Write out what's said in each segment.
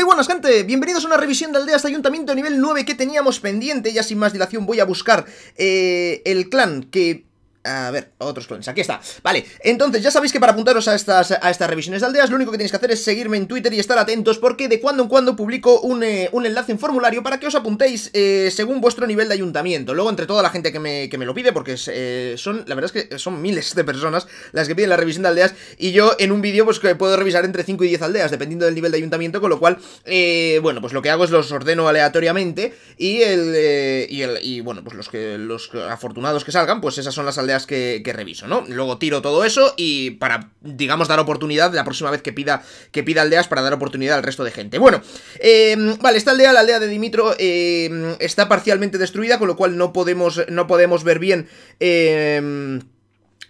Muy buenas gente, bienvenidos a una revisión de aldeas de ayuntamiento nivel 9 que teníamos pendiente Ya sin más dilación voy a buscar eh, el clan que a ver, otros clones, aquí está Vale, entonces ya sabéis que para apuntaros a estas, a estas revisiones de aldeas Lo único que tenéis que hacer es seguirme en Twitter y estar atentos Porque de cuando en cuando publico un, eh, un enlace en formulario Para que os apuntéis eh, según vuestro nivel de ayuntamiento Luego entre toda la gente que me, que me lo pide Porque eh, son, la verdad es que son miles de personas Las que piden la revisión de aldeas Y yo en un vídeo pues que puedo revisar entre 5 y 10 aldeas Dependiendo del nivel de ayuntamiento Con lo cual, bueno, pues lo que hago es los ordeno aleatoriamente Y el, y, el, bueno, pues los, que, los afortunados que salgan Pues esas son las aldeas aldeas que, reviso, ¿no? Luego tiro todo eso y para, digamos, dar oportunidad la próxima vez que pida, que pida aldeas para dar oportunidad al resto de gente. Bueno, eh, vale, esta aldea, la aldea de Dimitro, em, está parcialmente destruida, con lo cual no podemos, no podemos ver bien... Em,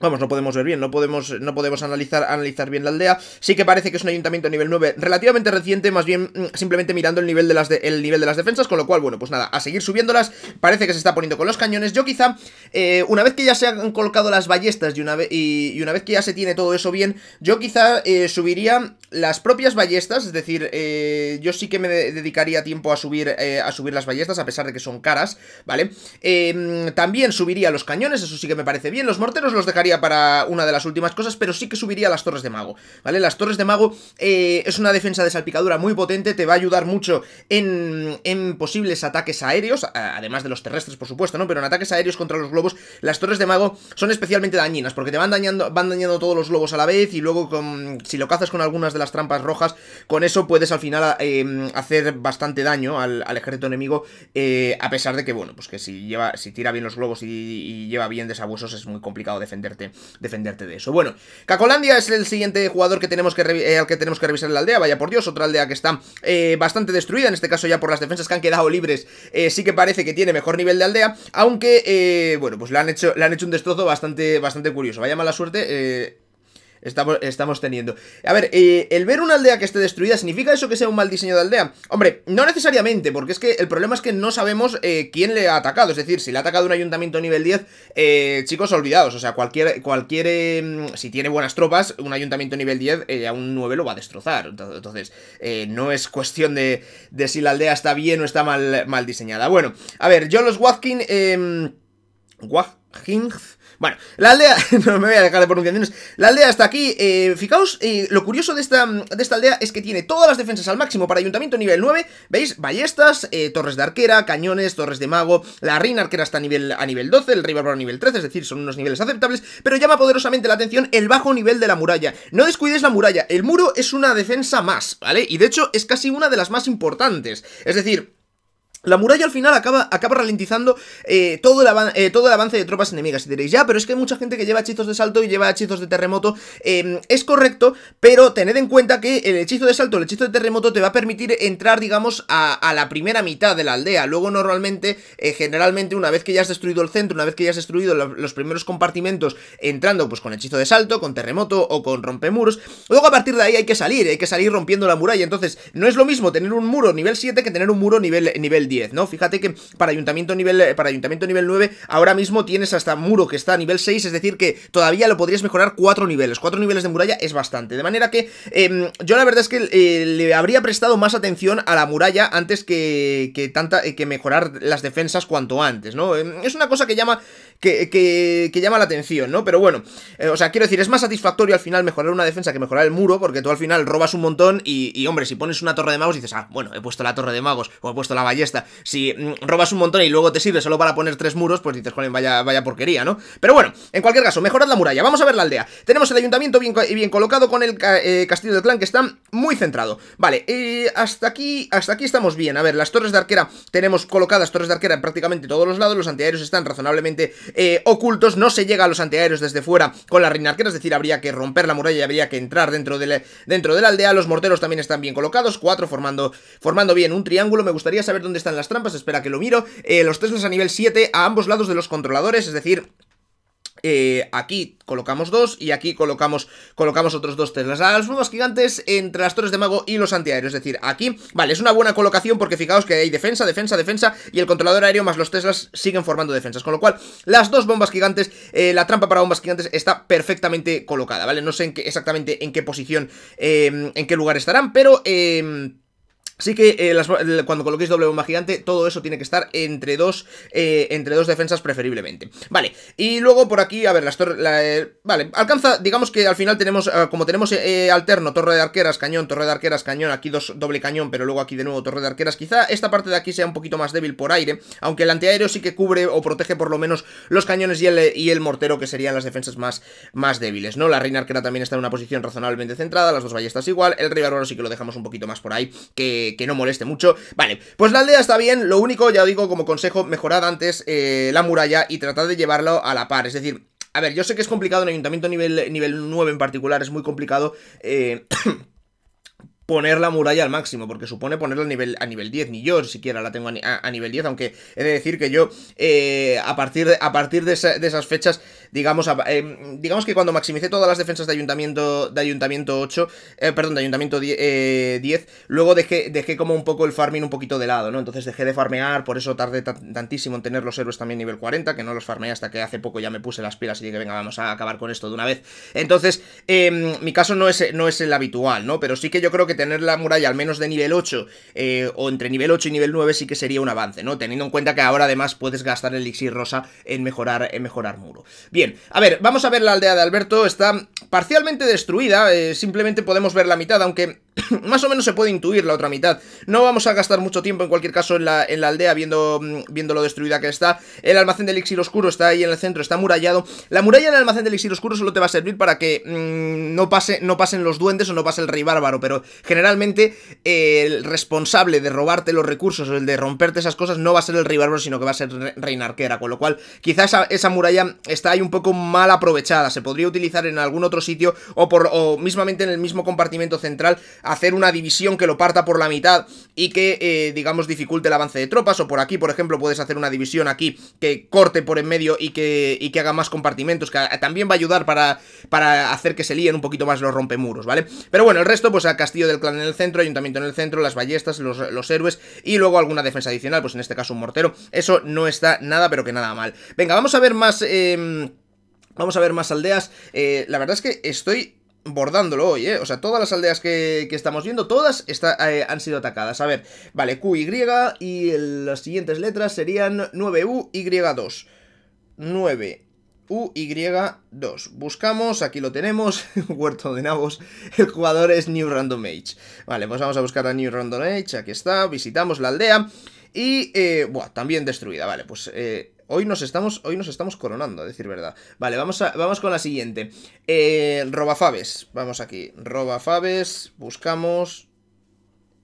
Vamos, no podemos ver bien, no podemos, no podemos analizar, analizar bien la aldea. Sí que parece que es un ayuntamiento nivel 9 relativamente reciente, más bien mm, simplemente mirando el nivel de las, el nivel de las defensas, con lo cual, bueno, pues nada, a seguir subiéndolas. Parece que se está poniendo con los cañones. Yo quizá, eh, una vez que ya se han colocado las ballestas y una, y, una vez que ya se tiene todo eso bien, yo quizá eh, subiría las propias ballestas, es decir, eh, yo sí que me dedicaría tiempo a subir, eh, a subir las ballestas, a pesar de que son caras, ¿vale? Mm, también subiría los cañones, eso sí que me parece bien. Los morteros los dejaría para una de las últimas cosas, pero sí que subiría las torres de mago, ¿vale? Las torres de mago eh, es una defensa de salpicadura muy potente, te va a ayudar mucho en, posibles ataques aéreos, además de los terrestres, por supuesto, ¿no? Pero en ataques aéreos contra los globos, las torres de mago son especialmente dañinas, porque te van dañando, van dañando todos los globos a la vez y luego con, si lo cazas con algunas de las trampas rojas, con eso puedes al final eh, hacer bastante daño al, ejército enemigo, eh, a pesar de que, bueno, pues que si, lleva, si tira bien los globos y, y lleva bien desabuesos es muy complicado defenderte defenderte, de eso. Bueno, Cacolandia es el siguiente jugador que tenemos que eh, al que tenemos que revisar la aldea, vaya por Dios, otra aldea que está eh, bastante destruida, en este caso ya por las defensas que han quedado libres, eh, sí que parece que tiene mejor nivel de aldea, aunque, bueno, pues le han hecho, le han hecho un destrozo bastante, bastante curioso, vaya mala suerte, eh estamos, teniendo. A ver, eh, el ver una aldea que esté destruida, ¿significa eso que sea un mal diseño de aldea? Hombre, no necesariamente, porque es que el problema es que no sabemos eh, quién le ha atacado. Es decir, si le ha atacado un ayuntamiento nivel 10, eh, chicos, olvidados. O sea, cualquier, cualquier em, si tiene buenas tropas, un ayuntamiento nivel 10 a un 9 lo va a destrozar. Entonces, no es cuestión de, de, si la aldea está bien o está mal, mal diseñada. Bueno, a ver, yo los Watkin... Guaj em, Hingz. Bueno, la aldea... no me voy a dejar de pronunciaciones. La aldea está aquí. Eh, fijaos, eh, lo curioso de esta, de esta aldea es que tiene todas las defensas al máximo para ayuntamiento nivel 9. ¿Veis? Ballestas, eh, torres de arquera, cañones, torres de mago. La reina arquera está a nivel, a nivel 12, el rey a nivel 13, es decir, son unos niveles aceptables. Pero llama poderosamente la atención el bajo nivel de la muralla. No descuides la muralla. El muro es una defensa más, ¿vale? Y de hecho es casi una de las más importantes. Es decir... La muralla al final acaba, acaba ralentizando eh, todo, el eh, todo el avance de tropas enemigas. Y diréis, ya, pero es que hay mucha gente que lleva hechizos de salto y lleva hechizos de terremoto. Em, es correcto, pero tened en cuenta que el hechizo de salto, el hechizo de terremoto, te va a permitir entrar, digamos, a, la primera mitad de la aldea. Luego, normalmente, eh, generalmente, una vez que ya has destruido el centro, una vez que ya has destruido los primeros compartimentos, entrando pues con hechizo de salto, con terremoto o con rompemuros, luego a partir de ahí hay que salir, hay que salir rompiendo la muralla. Entonces, no es lo mismo tener un muro nivel 7 que tener un muro nivel, nivel ¿no? Fíjate que para ayuntamiento nivel, eh, para ayuntamiento nivel 9 ahora mismo tienes hasta muro que está a nivel 6, es decir que todavía lo podrías mejorar 4 niveles, 4 niveles de muralla es bastante, de manera que em, yo la verdad es que eh, le habría prestado más atención a la muralla antes que, que, tanta, eh, que mejorar las defensas cuanto antes, ¿no? Em, es una cosa que llama que, llama la atención, ¿no? Pero bueno, eh, o sea, quiero decir, es más satisfactorio al final mejorar una defensa que mejorar el muro, porque tú al final robas un montón y, hombre, si pones una torre de magos dices, ah, bueno, he puesto la torre de magos o he puesto la ballesta. Si mm, robas un montón y luego te sirve solo para poner tres muros, pues dices, joder, vaya, vaya porquería, ¿no? Pero bueno, en cualquier caso, mejorad la muralla. Vamos a ver la aldea. Tenemos el ayuntamiento bien, bien colocado con el eh, castillo del clan que está muy centrado. Vale, hasta aquí hasta aquí estamos bien. A ver, las torres de arquera tenemos colocadas torres de arquera en prácticamente todos los lados. Los antiaéreos están razonablemente eh, ocultos. No se llega a los antiaéreos desde fuera con la reina arquera, es decir, habría que romper la muralla y habría que entrar dentro de, dentro de la aldea. Los morteros también están bien colocados, cuatro formando, formando bien un triángulo. Me gustaría saber dónde están las trampas, espera que lo miro. Eh, los Teslas a nivel 7 a ambos lados de los controladores, es decir... Eh, aquí colocamos dos y aquí colocamos, colocamos otros dos Teslas. las bombas gigantes entre las torres de mago y los antiaéreos. Es decir, aquí, vale, es una buena colocación porque fijaos que hay defensa, defensa, defensa y el controlador aéreo más los Teslas siguen formando defensas. Con lo cual, las dos bombas gigantes, eh, la trampa para bombas gigantes está perfectamente colocada, ¿vale? No sé en qué, exactamente en qué posición, eh, en qué lugar estarán, pero... Eh, Así que eh, cuando coloquéis doble bomba gigante, todo eso tiene que estar entre dos, eh, entre dos defensas preferiblemente. Vale, y luego por aquí, a ver, las torres... Eh, vale, alcanza, digamos que al final tenemos, como tenemos alterno, torre de arqueras, cañón, torre de arqueras, cañón, aquí dos doble cañón, pero luego aquí de nuevo torre de arqueras, quizá esta parte de aquí sea un poquito más débil por aire, aunque el antiaéreo sí que cubre o protege por lo menos los cañones y el, y el mortero, que serían las defensas más, más débiles, ¿no? La reina arquera también está en una posición razonablemente centrada, las dos ballestas igual, el rey bárbaro sí que lo dejamos un poquito más por ahí, que que, no moleste mucho. Vale, pues la aldea está bien, lo único, ya digo como consejo, mejorad antes eh, la muralla y tratad de llevarlo a la par, es decir... A ver, yo sé que es complicado en ayuntamiento nivel, nivel 9 en particular, es muy complicado eh, poner la muralla al máximo, porque supone ponerla a nivel, a nivel 10, ni yo siquiera la tengo a, nivel 10, aunque he de decir que yo eh, a partir, de, a partir de, esas fechas, digamos, eh, digamos que cuando maximicé todas las defensas de ayuntamiento, de ayuntamiento 8, eh, perdón, de ayuntamiento 10, luego dejé, dejé como un poco el farming un poquito de lado, ¿no? Entonces dejé de farmear, por eso tardé tantísimo en tener los héroes también nivel 40, que no los farmeé hasta que hace poco ya me puse las pilas y dije, venga, vamos a acabar con esto de una vez. Entonces, em, mi caso no es, no es el habitual, ¿no? Pero sí que yo creo que tener la muralla al menos de nivel 8, eh, o entre nivel 8 y nivel 9 sí que sería un avance, ¿no? Teniendo en cuenta que ahora además puedes gastar el elixir rosa en mejorar, en mejorar muro. Bien, a ver, vamos a ver la aldea de Alberto, está parcialmente destruida, eh, simplemente podemos ver la mitad, aunque más o menos se puede intuir la otra mitad. No vamos a gastar mucho tiempo en cualquier caso en la, aldea mm, viendo, lo destruida que está. El almacén del elixir oscuro está ahí en el centro, está murallado. La muralla del almacén del elixir oscuro solo te va a servir para que mm, no, pase, no pasen los duendes o no pase el rey bárbaro, pero generalmente eh, el responsable de robarte los recursos o el de romperte esas cosas no va a ser el rival, sino que va a ser Reina Arquera, con lo cual quizás esa, muralla está ahí un poco mal aprovechada, se podría utilizar en algún otro sitio o, mismamente en el mismo compartimento central hacer una división que lo parta por la mitad y que, eh, digamos, dificulte el avance de tropas, o por aquí, por ejemplo, puedes hacer una división aquí que corte por en medio y que, y que haga más compartimentos, que también va a ayudar para, para hacer que se líen un poquito más los rompemuros, ¿vale? Pero bueno, el resto, pues al Castillo del clan en el centro, ayuntamiento en el centro, las ballestas, los, héroes y luego alguna defensa adicional, pues en este caso un mortero. Eso no está nada, pero que nada mal. Venga, vamos a ver más... Em, vamos a ver más aldeas. Eh, la verdad es que estoy bordándolo hoy, ¿eh? O sea, todas las aldeas que, estamos viendo, todas eh, han sido atacadas. A ver, vale, Q, Y y las siguientes letras serían 9U, Y2. 9 UY2. Buscamos, aquí lo tenemos, huerto de nabos, el jugador es New Random Age. Vale, pues vamos a buscar a New Random Age, aquí está, visitamos la aldea y, eh, buah, también destruida, vale, pues... Eh, hoy nos, estamos, hoy nos estamos coronando, a decir verdad. Vale, vamos, a, vamos con la siguiente. Eh, Robafabes, Vamos aquí. Robafaves. Buscamos.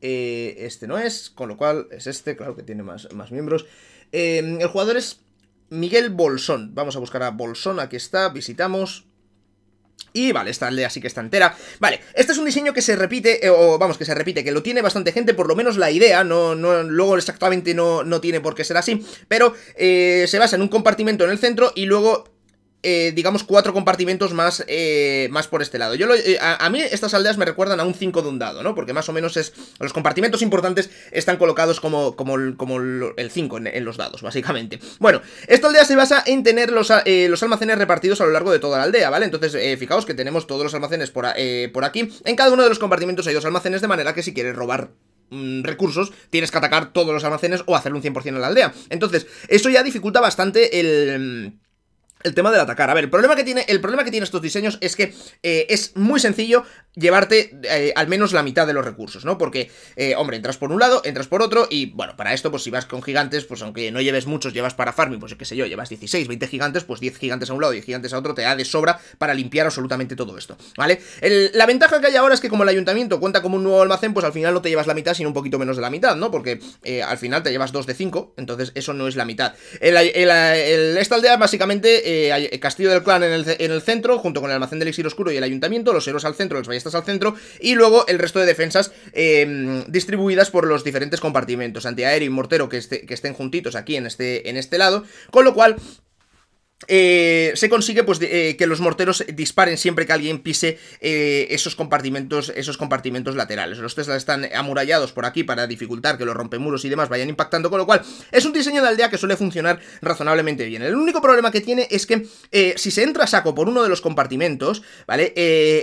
este no es, con lo cual es este, claro que tiene más, más miembros. el jugador es Miguel Bolsón. Vamos a buscar a Bolsón, aquí está, visitamos... Y vale, esta lea sí que está entera. Vale, este es un diseño que se repite, eh, o vamos, que se repite, que lo tiene bastante gente, por lo menos la idea, no, no luego exactamente no, no tiene por qué ser así, pero eh, se basa en un compartimento en el centro y luego eh, digamos, cuatro compartimentos más, eh, más por este lado. Yo eh, a, mí estas aldeas me recuerdan a un 5 de un dado, ¿no? Porque más o menos es los compartimentos importantes están colocados como, como, el 5 en, los dados, básicamente. Bueno, esta aldea se basa en tener los, almacenes repartidos a lo largo de toda la aldea, ¿vale? Entonces, fijaos que tenemos todos los almacenes por, aquí. En cada uno de los compartimentos hay dos almacenes, de manera que si quieres robar mm, recursos, tienes que atacar todos los almacenes o hacer un 100% a la aldea. Entonces, eso ya dificulta bastante el el tema del atacar. A ver, el problema que tiene, el problema que tiene estos diseños es que eh, es muy sencillo llevarte eh, al menos la mitad de los recursos, ¿no? Porque, eh, hombre, entras por un lado, entras por otro y, bueno, para esto, pues si vas con gigantes, pues aunque no lleves muchos, llevas para farming, pues qué sé yo, llevas 16, 20 gigantes, pues 10 gigantes a un lado, 10 gigantes a otro, te da de sobra para limpiar absolutamente todo esto, ¿vale? la ventaja que hay ahora es que como el ayuntamiento cuenta como un nuevo almacén, pues al final no te llevas la mitad, sino un poquito menos de la mitad, ¿no? Porque al final te llevas 2 de 5, entonces eso no es la mitad. El, esta aldea básicamente eh, Castillo del Clan en el, centro, junto con el Almacén del Exilio Oscuro y el Ayuntamiento, los héroes al centro, los ballestas al centro, y luego el resto de defensas em, distribuidas por los diferentes compartimentos, antiaéreo y mortero que, este, que estén juntitos aquí en este, en este lado, con lo cual eh, se consigue pues eh, que los morteros disparen siempre que alguien pise eh, esos compartimentos esos compartimentos laterales los Teslas están amurallados por aquí para dificultar que los rompemuros y demás vayan impactando con lo cual es un diseño de aldea que suele funcionar razonablemente bien el único problema que tiene es que si se entra a saco por uno de los compartimentos vale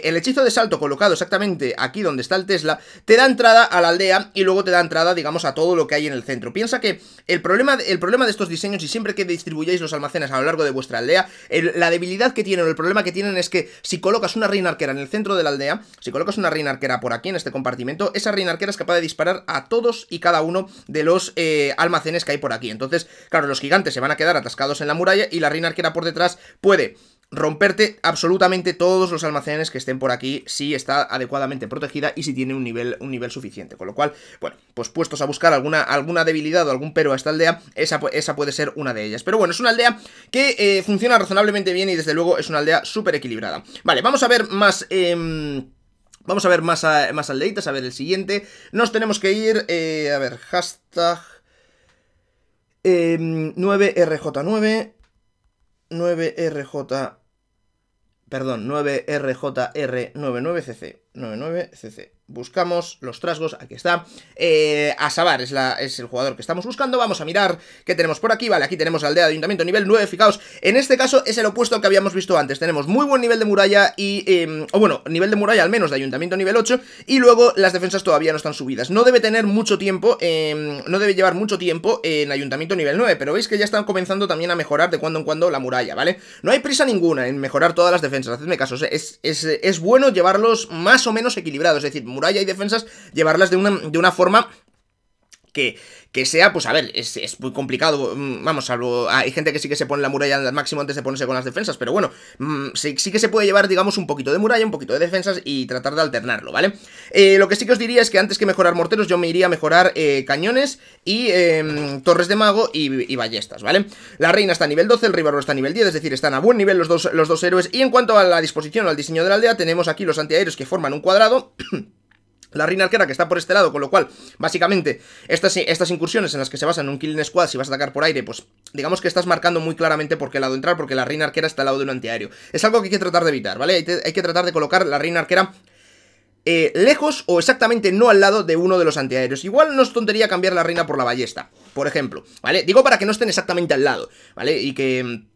el hechizo de salto colocado exactamente aquí donde está el Tesla te da entrada a la aldea y luego te da entrada digamos a todo lo que hay en el centro piensa que el problema el problema de estos diseños y siempre que distribuyáis los almacenes a lo largo de vuestros la debilidad que tienen, el problema que tienen es que si colocas una reina arquera en el centro de la aldea, si colocas una reina arquera por aquí en este compartimento, esa reina arquera es capaz de disparar a todos y cada uno de los eh, almacenes que hay por aquí. Entonces, claro, los gigantes se van a quedar atascados en la muralla y la reina arquera por detrás puede romperte absolutamente todos los almacenes que estén por aquí si está adecuadamente protegida y si tiene un nivel, un nivel suficiente. Con lo cual, bueno, pues puestos a buscar alguna, alguna debilidad o algún pero a esta aldea, esa, esa puede ser una de ellas. Pero bueno, es una aldea que eh, funciona razonablemente bien y desde luego es una aldea súper equilibrada. Vale, vamos a ver más... Em, vamos a ver más, más aldeitas, a ver el siguiente. Nos tenemos que ir, eh, a ver, hashtag 9RJ9, em, 9RJ9, perdón, 9RJR99CC, 99CC buscamos los trasgos, aquí está. Eh, Asabar es, la, es el jugador que estamos buscando. Vamos a mirar qué tenemos por aquí. Vale, aquí tenemos la aldea de ayuntamiento nivel 9, fijaos. En este caso es el opuesto que habíamos visto antes. Tenemos muy buen nivel de muralla y... Em, o bueno, nivel de muralla al menos de ayuntamiento nivel 8. Y luego las defensas todavía no están subidas. No debe tener mucho tiempo, eh, no debe llevar mucho tiempo en ayuntamiento nivel 9. Pero veis que ya están comenzando también a mejorar de cuando en cuando la muralla, ¿vale? No hay prisa ninguna en mejorar todas las defensas, hacedme caso. es, es bueno llevarlos más o menos equilibrados, es decir muralla y defensas, llevarlas de una, de una forma que, sea, pues a ver, es, muy complicado, mm, vamos, hay gente que sí que se pone la muralla al máximo antes de ponerse con las defensas, pero bueno, mm, sí, que se puede llevar, digamos, un poquito de muralla, un poquito de defensas y tratar de alternarlo, ¿vale? Eh, lo que sí que os diría es que antes que mejorar morteros yo me iría a mejorar eh, cañones y em, torres de mago y, ballestas, ¿vale? La reina está a nivel 12, el rival está a nivel 10, es decir, están a buen nivel los dos, los dos héroes y en cuanto a la disposición o al diseño de la aldea tenemos aquí los antiaéreos que forman un cuadrado la reina arquera que está por este lado, con lo cual, básicamente, estas, estas incursiones en las que se basan en un killing squad, si vas a atacar por aire, pues digamos que estás marcando muy claramente por qué lado entrar, porque la reina arquera está al lado de un antiaéreo. Es algo que hay que tratar de evitar, ¿vale? Hay, que tratar de colocar la reina arquera eh, lejos o exactamente no al lado de uno de los antiaéreos. Igual nos es tontería cambiar la reina por la ballesta, por ejemplo, ¿vale? Digo para que no estén exactamente al lado, ¿vale? Y que mm,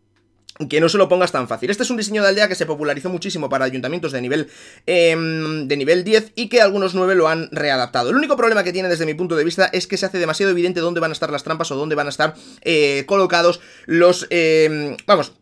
que no se lo pongas tan fácil. Este es un diseño de aldea que se popularizó muchísimo para ayuntamientos de nivel, em, de nivel 10 y que algunos 9 lo han readaptado. El único problema que tiene desde mi punto de vista es que se hace demasiado evidente dónde van a estar las trampas o dónde van a estar eh, colocados los... Em, vamos,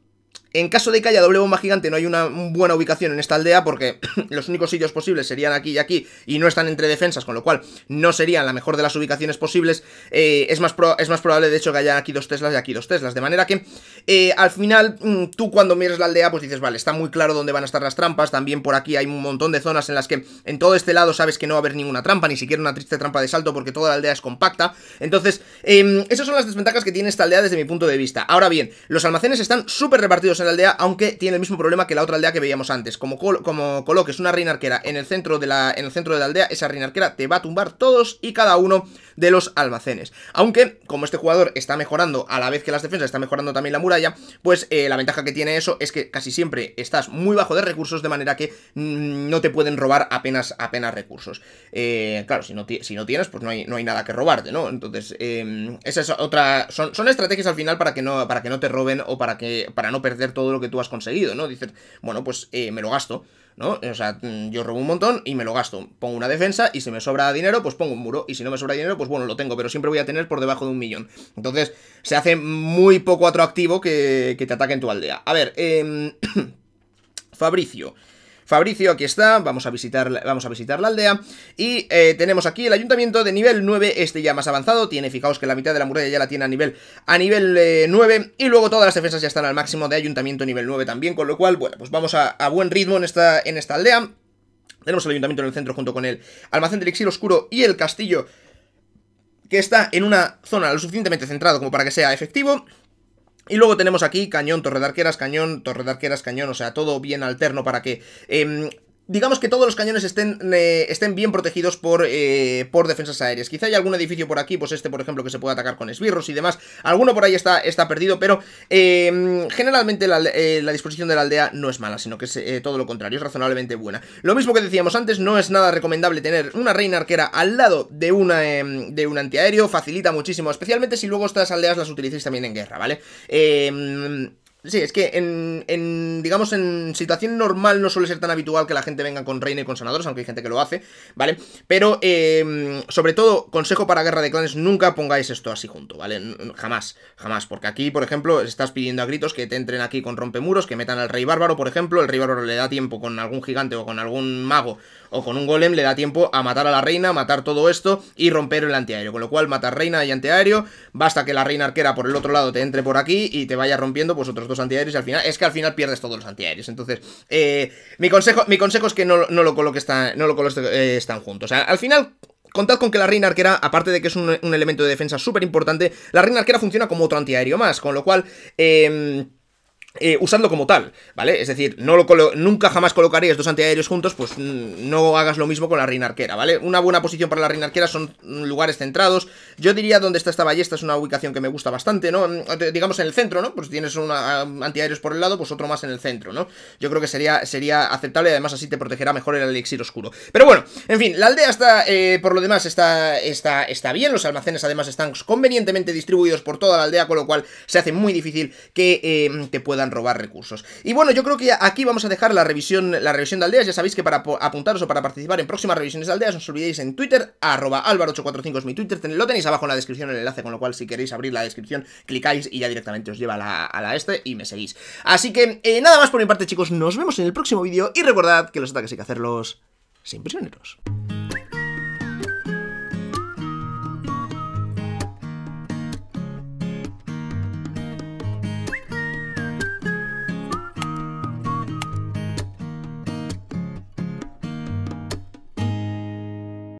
en caso de que haya doble bomba gigante, no hay una buena ubicación en esta aldea porque los únicos sitios posibles serían aquí y aquí y no están entre defensas, con lo cual no serían la mejor de las ubicaciones posibles. Eh, es, más es, más probable, de hecho, que haya aquí dos Teslas y aquí dos Teslas. De manera que, eh, al final, mm, tú cuando miras la aldea, pues dices, vale, está muy claro dónde van a estar las trampas. También por aquí hay un montón de zonas en las que en todo este lado sabes que no va a haber ninguna trampa, ni siquiera una triste trampa de salto porque toda la aldea es compacta. Entonces, em, esas son las desventajas que tiene esta aldea desde mi punto de vista. Ahora bien, los almacenes están súper repartidos en la aldea, aunque tiene el mismo problema que la otra aldea que veíamos antes. Como, como coloques una reina arquera en el, centro de la, en el centro de la aldea, esa reina arquera te va a tumbar todos y cada uno de los almacenes. Aunque, como este jugador está mejorando a la vez que las defensas, está mejorando también la muralla, pues eh, la ventaja que tiene eso es que casi siempre estás muy bajo de recursos, de manera que mm, no te pueden robar apenas, apenas recursos. Eh, claro, si no, si no tienes, pues no hay, no hay nada que robarte, ¿no? Entonces, em, esa es otra... Son, son estrategias al final para que no, para que no te roben o para, que, para no perder todo lo que tú has conseguido, ¿no? Dices, bueno, pues eh, me lo gasto, ¿no? O sea, mm, yo robo un montón y me lo gasto. Pongo una defensa y si me sobra dinero, pues pongo un muro. Y si no me sobra dinero, pues bueno, lo tengo, pero siempre voy a tener por debajo de un millón. Entonces, se hace muy poco atractivo que, te ataquen tu aldea. A ver, em, Fabricio. Fabricio, aquí está, vamos a visitar, vamos a visitar la aldea. Y eh, tenemos aquí el ayuntamiento de nivel 9, este ya más avanzado, tiene, fijaos que la mitad de la muralla ya la tiene a nivel, a nivel 9, eh, y luego todas las defensas ya están al máximo de ayuntamiento nivel 9 también, con lo cual, bueno, pues vamos a, buen ritmo en esta, en esta aldea. Tenemos el ayuntamiento en el centro junto con el almacén del exilio oscuro y el castillo que está en una zona lo suficientemente centrado como para que sea efectivo. Y luego tenemos aquí cañón, torre de arqueras, cañón, torre de arqueras, cañón, o sea, todo bien alterno para que em, digamos que todos los cañones estén, eh, estén bien protegidos por, eh, por defensas aéreas. Quizá hay algún edificio por aquí, pues este por ejemplo que se puede atacar con esbirros y demás. Alguno por ahí está, está perdido, pero em, generalmente eh, la, disposición de la aldea no es mala, sino que es todo lo contrario, es razonablemente buena. Lo mismo que decíamos antes, no es nada recomendable tener una reina arquera al lado de, una, em, de un antiaéreo, facilita muchísimo, especialmente si luego estas aldeas las utilicéis también en guerra, ¿vale? Eh... Sí, es que en, digamos, en situación normal no suele ser tan habitual que la gente venga con reina y con sanadores, aunque hay gente que lo hace, ¿vale? Pero, em, sobre todo, consejo para guerra de clanes, nunca pongáis esto así junto, ¿vale? Jamás, jamás, porque aquí, por ejemplo, estás pidiendo a gritos que te entren aquí con rompemuros, que metan al rey bárbaro, por ejemplo, el rey bárbaro le da tiempo con algún gigante o con algún mago o con un golem, le da tiempo a matar a la reina, matar todo esto y romper el antiaéreo, con lo cual matar reina y antiaéreo, basta que la reina arquera por el otro lado te entre por aquí y te vaya rompiendo pues otros dos antiaéreos y al final, es que al final pierdes todos los antiaéreos. Entonces, eh, mi, consejo, mi consejo es que no, no lo coloques tan, no lo coloques, eh, están juntos. al final, Contad con que la reina arquera, aparte de que es un, un elemento de defensa súper importante, la reina arquera funciona como otro antiaéreo más, con lo cual... Eh, eh, usando como tal, ¿vale? Es decir, no lo nunca jamás colocarías dos antiaéreos juntos, pues mm, no hagas lo mismo con la reina arquera, ¿vale? Una buena posición para la reina arquera son lugares centrados. Yo diría donde está esta ballesta es una ubicación que me gusta bastante, ¿no? Mm, digamos en el centro, ¿no? Pues tienes un um, antiaéreos por el lado, pues otro más en el centro, ¿no? Yo creo que sería, sería aceptable además así te protegerá mejor el elixir oscuro. Pero bueno, en fin, la aldea está, eh, por lo demás, está, está, está bien. Los almacenes además están convenientemente distribuidos por toda la aldea, con lo cual se hace muy difícil que eh, te pueda robar recursos. Y bueno, yo creo que aquí vamos a dejar la revisión, la revisión de aldeas. Ya sabéis que para apuntaros o para participar en próximas revisiones de aldeas, no os olvidéis en Twitter, arroba 845 es mi Twitter, lo tenéis abajo en la descripción el enlace, con lo cual si queréis abrir la descripción, clicáis y ya directamente os lleva a la, este y me seguís. Así que eh, nada más por mi parte, chicos, nos vemos en el próximo vídeo y recordad que los ataques hay que hacerlos sin prisioneros.